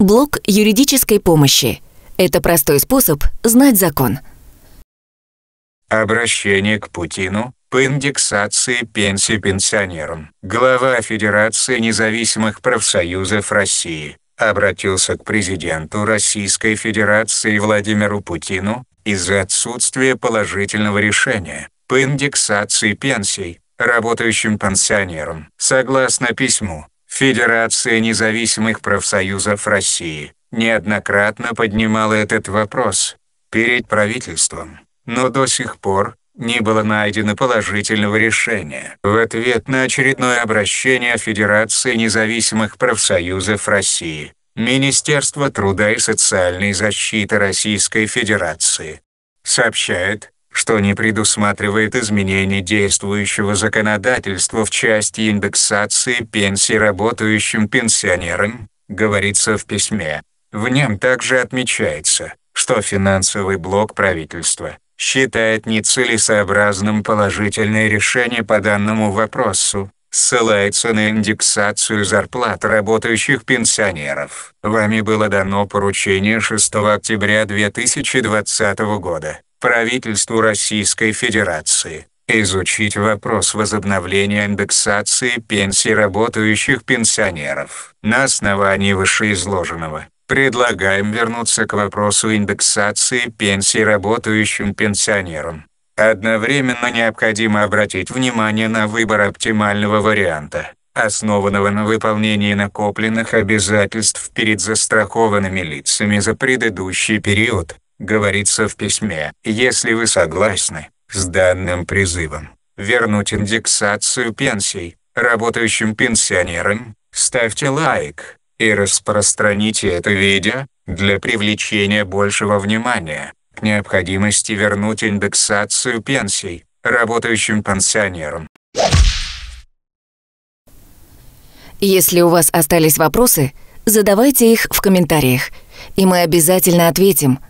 Блок юридической помощи. Это простой способ знать закон. Обращение к Путину по индексации пенсий пенсионерам. Глава Федерации независимых профсоюзов России обратился к президенту Российской Федерации Владимиру Путину из-за отсутствия положительного решения по индексации пенсий работающим пенсионерам. Согласно письму, Федерация независимых профсоюзов России неоднократно поднимала этот вопрос перед правительством, но до сих пор не было найдено положительного решения. В ответ на очередное обращение Федерации независимых профсоюзов России Министерство труда и социальной защиты Российской Федерации сообщает, что не предусматривает изменений действующего законодательства в части индексации пенсий работающим пенсионерам, говорится в письме. В нем также отмечается, что финансовый блок правительства считает нецелесообразным положительное решение по данному вопросу, ссылается на индексацию зарплат работающих пенсионеров. Вами было дано поручение 6 октября 2020 года правительству Российской Федерации изучить вопрос возобновления индексации пенсий работающих пенсионеров. На основании вышеизложенного предлагаем вернуться к вопросу индексации пенсий работающим пенсионерам. Одновременно необходимо обратить внимание на выбор оптимального варианта, основанного на выполнении накопленных обязательств перед застрахованными лицами за предыдущий период Говорится в письме, если вы согласны с данным призывом вернуть индексацию пенсий работающим пенсионерам, ставьте лайк и распространите это видео для привлечения большего внимания к необходимости вернуть индексацию пенсий работающим пенсионерам. Если у вас остались вопросы, задавайте их в комментариях, и мы обязательно ответим –